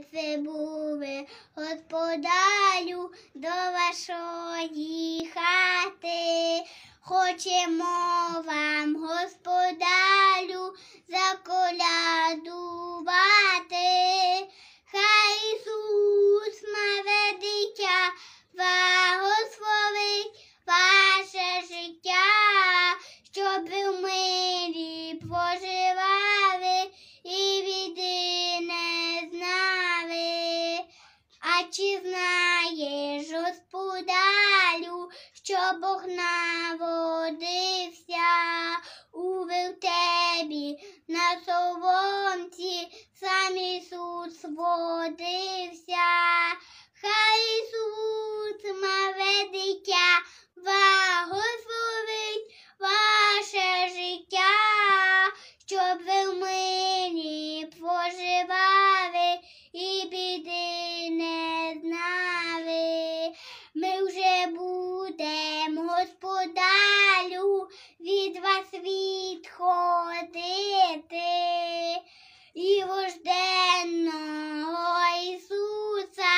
Це були господарю до вашої хати, хочемо вам господарю за що Бог наводився у вертебі. Господарю від вас відходити і вожденного Ісуса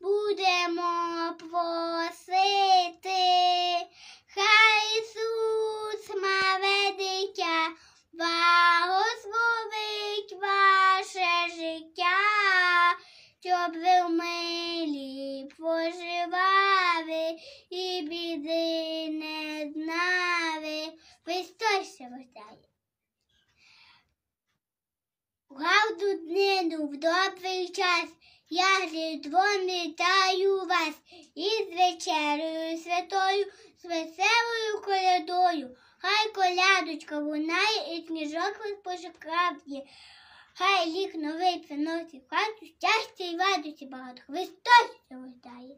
будемо просити. Хай Ісус маве дитя, благословить ваше життя, щоб ви в милі поживали і біди. виростає. У гавду днину в добрий час я рідвом вітаю вас із вечерою святою, з веселою колядою. Хай колядочка лунає і сніжок вас пошукає. Хай лік новий приносить хату, щастя і радості багато. Христос рождає.